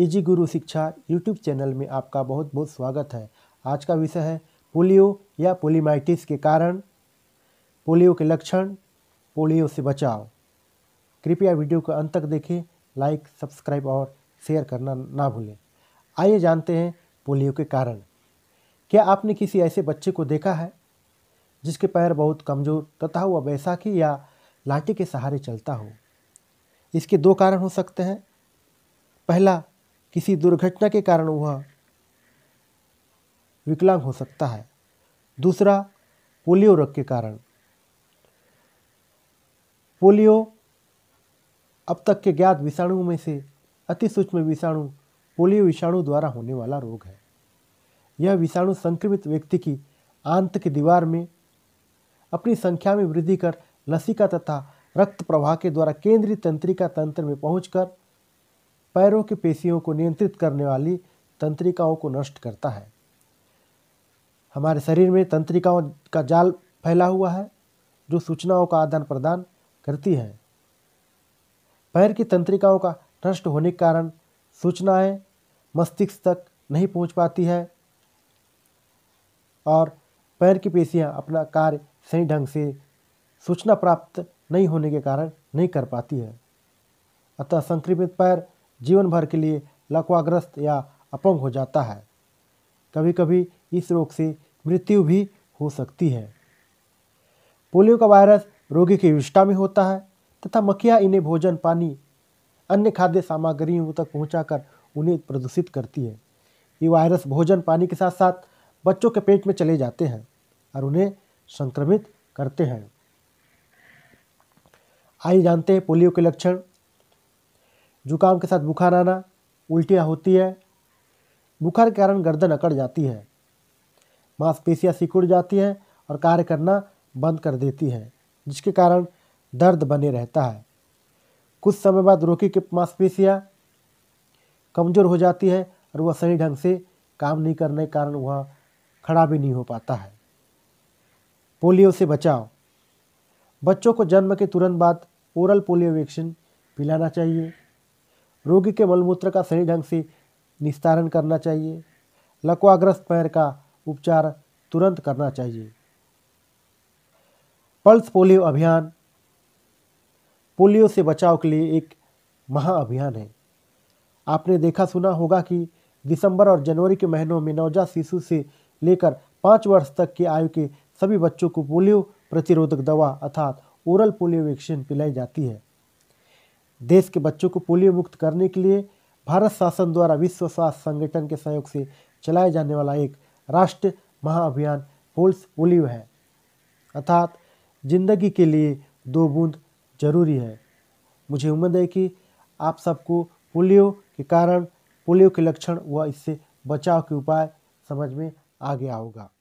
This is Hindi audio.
एजी गुरु शिक्षा यूट्यूब चैनल में आपका बहुत बहुत स्वागत है आज का विषय है पोलियो या पोलीमाइटिस के कारण पोलियो के लक्षण पोलियो से बचाव कृपया वीडियो को अंत तक देखें लाइक सब्सक्राइब और शेयर करना ना भूलें आइए जानते हैं पोलियो के कारण क्या आपने किसी ऐसे बच्चे को देखा है जिसके पैर बहुत कमज़ोर तथा वह बैसाखी या लाठी के सहारे चलता हो इसके दो कारण हो सकते हैं पहला किसी दुर्घटना के कारण वह विकलांग हो सकता है दूसरा पोलियो रोग के कारण पोलियो अब तक के ज्ञात विषाणुओं में से अति सूक्ष्म विषाणु पोलियो विषाणु द्वारा होने वाला रोग है यह विषाणु संक्रमित व्यक्ति की आंत की दीवार में अपनी संख्या में वृद्धि कर लसिका तथा रक्त प्रवाह के द्वारा केंद्रीय तंत्रिका तंत्र में पहुंचकर पैरों की पेशियों को नियंत्रित करने वाली तंत्रिकाओं को नष्ट करता है हमारे शरीर में तंत्रिकाओं का जाल फैला हुआ है जो सूचनाओं का आदान प्रदान करती हैं पैर की तंत्रिकाओं का नष्ट होने के कारण सूचनाएं मस्तिष्क तक नहीं पहुंच पाती है और पैर की पेशियां अपना कार्य सही ढंग से सूचना प्राप्त नहीं होने के कारण नहीं कर पाती है अतः संक्रमित पैर जीवन भर के लिए लकवाग्रस्त या अपंग हो जाता है कभी कभी इस रोग से मृत्यु भी हो सकती है पोलियो का वायरस रोगी की विष्ठा में होता है तथा मक्खियाँ इन्हें भोजन पानी अन्य खाद्य सामग्रियों तक पहुंचाकर उन्हें प्रदूषित करती है ये वायरस भोजन पानी के साथ साथ बच्चों के पेट में चले जाते हैं और उन्हें संक्रमित करते हैं आइए जानते हैं पोलियो के लक्षण जुकाम के साथ बुखार आना उल्टियाँ होती है बुखार के कारण गर्दन अकड़ जाती है मांसपेशियाँ सिकुड़ जाती है और कार्य करना बंद कर देती है जिसके कारण दर्द बने रहता है कुछ समय बाद रोगी की मांसपेशियाँ कमज़ोर हो जाती है और वह सही ढंग से काम नहीं करने के कारण वह खड़ा भी नहीं हो पाता है पोलियो से बचाव बच्चों को जन्म के तुरंत बाद ओरल पोलियो वैक्सीन पिलाना चाहिए रोगी के मलमूत्र का सही ढंग से निस्तारण करना चाहिए लकवाग्रस्त पैर का उपचार तुरंत करना चाहिए पल्स पोलियो अभियान पोलियो से बचाव के लिए एक महाअभियान है आपने देखा सुना होगा कि दिसंबर और जनवरी के महीनों में नवजात शिशु से लेकर पाँच वर्ष तक की आयु के सभी बच्चों को पोलियो प्रतिरोधक दवा अर्थात ओरल पोलियो वैक्सीन पिलाई जाती है देश के बच्चों को पोलियो मुक्त करने के लिए भारत शासन द्वारा विश्व स्वास्थ्य संगठन के सहयोग से चलाया जाने वाला एक राष्ट्र महाअभियान पोल्स पोलियो है अर्थात जिंदगी के लिए दो बूंद जरूरी है मुझे उम्मीद है कि आप सबको पोलियो के कारण पोलियो के लक्षण व इससे बचाव के उपाय समझ में आ गया होगा